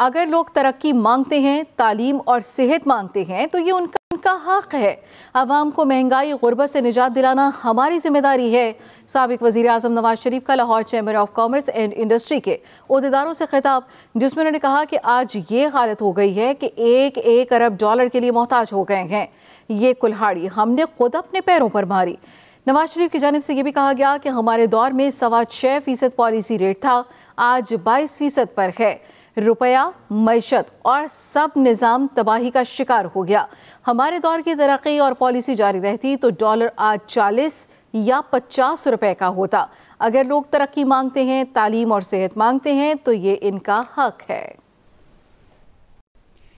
अगर लोग तरक्की मांगते हैं तालीम और सेहत मांगते हैं तो ये उनका उनका हक है आवाम को महंगाई गुरबत से निजात दिलाना हमारी जिम्मेदारी है सबक वजी अजम नवाज शरीफ का Lahore chamber of commerce and industry के अहदेदारों से खिताब जिसमें उन्होंने कहा कि आज ये हालत हो गई है कि एक एक अरब डॉलर के लिए मोहताज हो गए हैं ये कुल्हाड़ी हमने खुद अपने पैरों पर मारी नवाज शरीफ की जानब से ये भी कहा गया कि हमारे दौर में सवा छः फ़ीसद पॉलिसी रेट था आज बाईस फ़ीसद पर है रुपया मैशत और सब निज़ाम तबाही का शिकार हो गया हमारे दौर की तरक्की और पॉलिसी जारी रहती तो डॉलर आज चालीस या पचास रुपए का होता अगर लोग तरक्की मांगते हैं तालीम और सेहत मांगते हैं तो ये इनका हक है